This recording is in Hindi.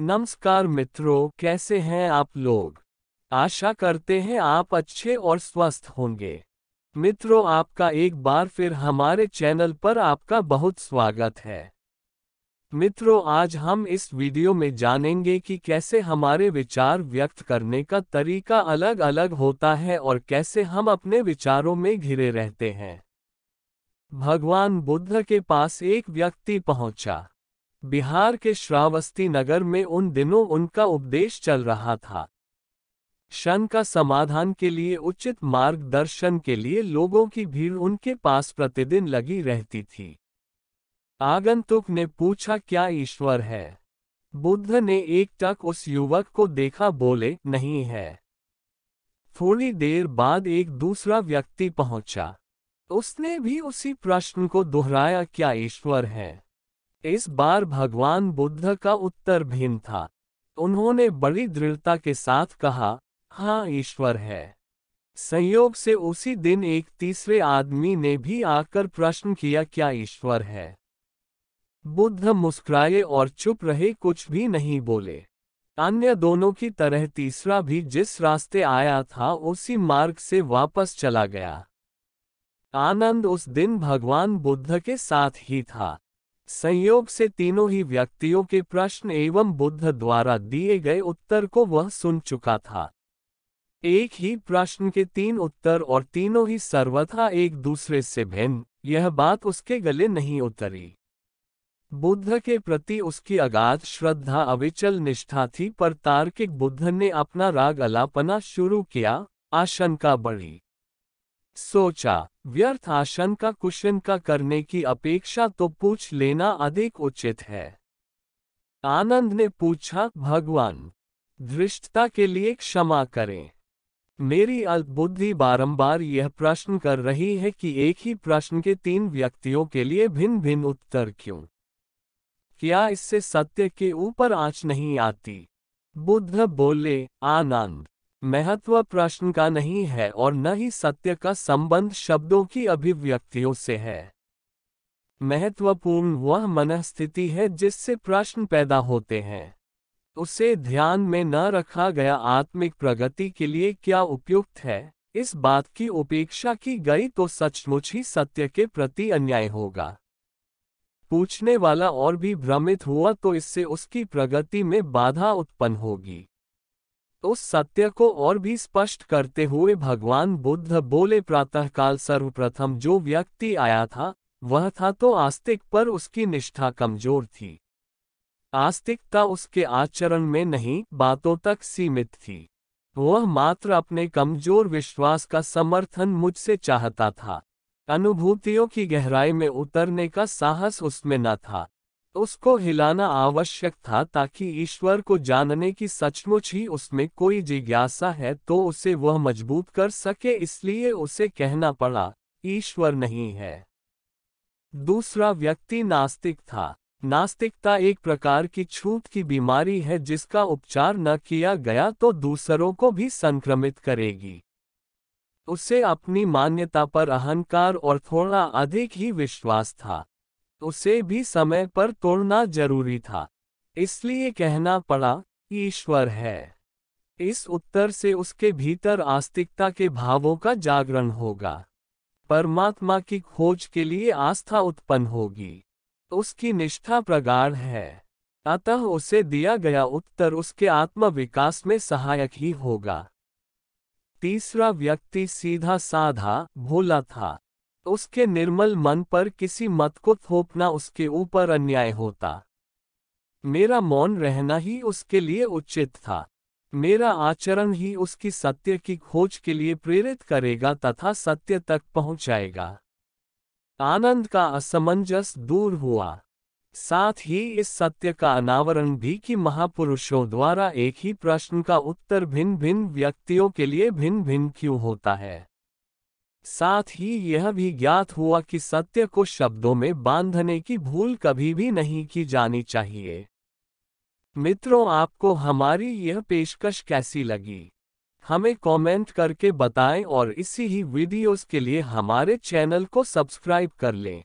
नमस्कार मित्रों कैसे हैं आप लोग आशा करते हैं आप अच्छे और स्वस्थ होंगे मित्रों आपका एक बार फिर हमारे चैनल पर आपका बहुत स्वागत है मित्रों आज हम इस वीडियो में जानेंगे कि कैसे हमारे विचार व्यक्त करने का तरीका अलग अलग होता है और कैसे हम अपने विचारों में घिरे रहते हैं भगवान बुद्ध के पास एक व्यक्ति पहुंचा बिहार के श्रावस्ती नगर में उन दिनों उनका उपदेश चल रहा था शन का समाधान के लिए उचित मार्गदर्शन के लिए लोगों की भीड़ उनके पास प्रतिदिन लगी रहती थी आगंतुक ने पूछा क्या ईश्वर है बुद्ध ने एक टक उस युवक को देखा बोले नहीं है थोड़ी देर बाद एक दूसरा व्यक्ति पहुंचा उसने भी उसी प्रश्न को दोहराया क्या ईश्वर है इस बार भगवान बुद्ध का उत्तर भिन्न था उन्होंने बड़ी दृढ़ता के साथ कहा हाँ ईश्वर है संयोग से उसी दिन एक तीसरे आदमी ने भी आकर प्रश्न किया क्या ईश्वर है बुद्ध मुस्कुराए और चुप रहे कुछ भी नहीं बोले अन्य दोनों की तरह तीसरा भी जिस रास्ते आया था उसी मार्ग से वापस चला गया आनंद उस दिन भगवान बुद्ध के साथ ही था संयोग से तीनों ही व्यक्तियों के प्रश्न एवं बुद्ध द्वारा दिए गए उत्तर को वह सुन चुका था एक ही प्रश्न के तीन उत्तर और तीनों ही सर्वथा एक दूसरे से भिन्न यह बात उसके गले नहीं उतरी बुद्ध के प्रति उसकी अगाध श्रद्धा अविचल निष्ठा थी पर तार्किक बुद्ध ने अपना राग अलापना शुरू किया आशंका बढ़ी सोचा व्यर्थ का कुशन का करने की अपेक्षा तो पूछ लेना अधिक उचित है आनंद ने पूछा भगवान धृष्टता के लिए क्षमा करें मेरी अल्पबुद्धि बारंबार यह प्रश्न कर रही है कि एक ही प्रश्न के तीन व्यक्तियों के लिए भिन्न भिन्न उत्तर क्यों क्या इससे सत्य के ऊपर आंच नहीं आती बुद्ध बोले आनंद महत्व प्रश्न का नहीं है और न ही सत्य का संबंध शब्दों की अभिव्यक्तियों से है महत्वपूर्ण वह मनस्थिति है जिससे प्रश्न पैदा होते हैं उसे ध्यान में न रखा गया आत्मिक प्रगति के लिए क्या उपयुक्त है इस बात की उपेक्षा की गई तो सचमुच ही सत्य के प्रति अन्याय होगा पूछने वाला और भी भ्रमित हुआ तो इससे उसकी प्रगति में बाधा उत्पन्न होगी उस तो सत्य को और भी स्पष्ट करते हुए भगवान बुद्ध बोले प्रातःकाल सर्वप्रथम जो व्यक्ति आया था वह था तो आस्तिक पर उसकी निष्ठा कमजोर थी आस्तिकता उसके आचरण में नहीं बातों तक सीमित थी वह मात्र अपने कमजोर विश्वास का समर्थन मुझसे चाहता था अनुभूतियों की गहराई में उतरने का साहस उसमें न था उसको हिलाना आवश्यक था ताकि ईश्वर को जानने की सचमुच ही उसमें कोई जिज्ञासा है तो उसे वह मजबूत कर सके इसलिए उसे कहना पड़ा ईश्वर नहीं है दूसरा व्यक्ति नास्तिक था नास्तिकता एक प्रकार की छूत की बीमारी है जिसका उपचार न किया गया तो दूसरों को भी संक्रमित करेगी उसे अपनी मान्यता पर अहंकार और थोड़ा अधिक ही विश्वास था उसे भी समय पर तोड़ना जरूरी था इसलिए कहना पड़ा ईश्वर है इस उत्तर से उसके भीतर आस्तिकता के भावों का जागरण होगा परमात्मा की खोज के लिए आस्था उत्पन्न होगी उसकी निष्ठा प्रगाढ़ है अतः उसे दिया गया उत्तर उसके आत्मविकास में सहायक ही होगा तीसरा व्यक्ति सीधा साधा भोला था उसके निर्मल मन पर किसी मत को थोपना उसके ऊपर अन्याय होता मेरा मौन रहना ही उसके लिए उचित था मेरा आचरण ही उसकी सत्य की खोज के लिए प्रेरित करेगा तथा सत्य तक पहुंचाएगा आनंद का असमंजस दूर हुआ साथ ही इस सत्य का अनावरण भी कि महापुरुषों द्वारा एक ही प्रश्न का उत्तर भिन्न भिन्न व्यक्तियों के लिए भिन्न भिन्न क्यों होता है साथ ही यह भी ज्ञात हुआ कि सत्य को शब्दों में बांधने की भूल कभी भी नहीं की जानी चाहिए मित्रों आपको हमारी यह पेशकश कैसी लगी हमें कमेंट करके बताएं और इसी ही वीडियोस के लिए हमारे चैनल को सब्सक्राइब कर लें